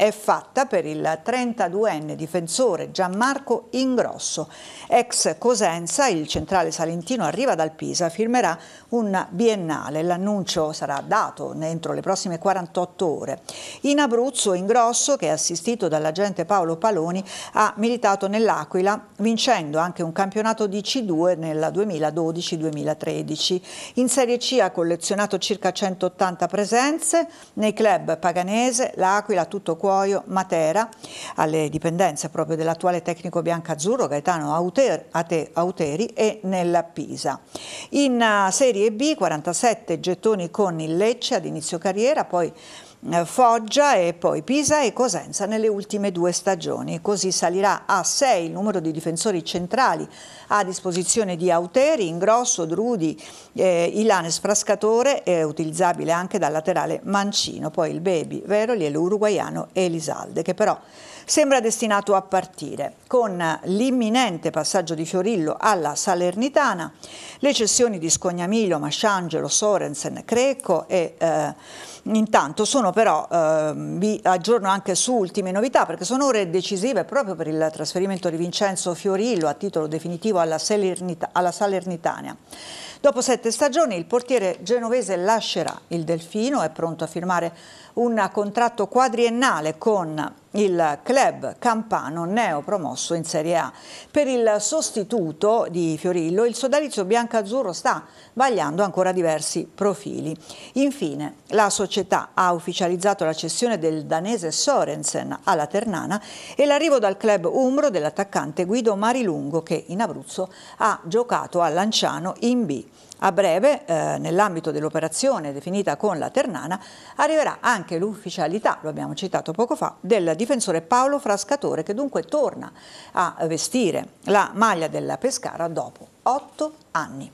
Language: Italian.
è fatta per il 32enne difensore Gianmarco Ingrosso. Ex Cosenza, il centrale salentino arriva dal Pisa, firmerà un biennale. L'annuncio sarà dato entro le prossime 48 ore. In Abruzzo Ingrosso, che è assistito dall'agente Paolo Paloni, ha militato nell'Aquila vincendo anche un campionato di C2 nel 2012-2013. In Serie C ha collezionato circa 180 presenze nei club Paganese, L'Aquila, Tutto Cuore Acquoio Matera, alle dipendenze proprio dell'attuale tecnico biancazzurro Gaetano Auteri e nella Pisa. In eh, Serie B 47 gettoni con il Lecce ad inizio carriera, poi eh, Foggia e poi Pisa e Cosenza nelle ultime due stagioni. Così salirà a 6 il numero di difensori centrali a disposizione di Auteri, Ingrosso, Drudi, eh, Ilanes Frascatore, eh, utilizzabile anche dal laterale Mancino, poi il Baby Veroli e l'uruguaiano Elisalde, che però sembra destinato a partire. Con l'imminente passaggio di Fiorillo alla Salernitana, le cessioni di Scognamilo, Masciangelo, Sorensen, Creco e eh, intanto sono giorno però eh, vi aggiorno anche su ultime novità perché sono ore decisive proprio per il trasferimento di Vincenzo Fiorillo a titolo definitivo alla, Salernita alla Salernitania. Dopo sette stagioni il portiere genovese lascerà il Delfino, è pronto a firmare un contratto quadriennale con il club campano neopromosso in Serie A. Per il sostituto di Fiorillo il sodalizio biancazzurro sta vagliando ancora diversi profili. Infine, la società ha ufficializzato la cessione del danese Sorensen alla Ternana e l'arrivo dal club umbro dell'attaccante Guido Marilungo che in Abruzzo ha giocato a Lanciano in B. A breve, eh, nell'ambito dell'operazione definita con la Ternana, arriverà anche l'ufficialità, lo abbiamo citato poco fa, del difensore Paolo Frascatore che dunque torna a vestire la maglia della Pescara dopo otto anni.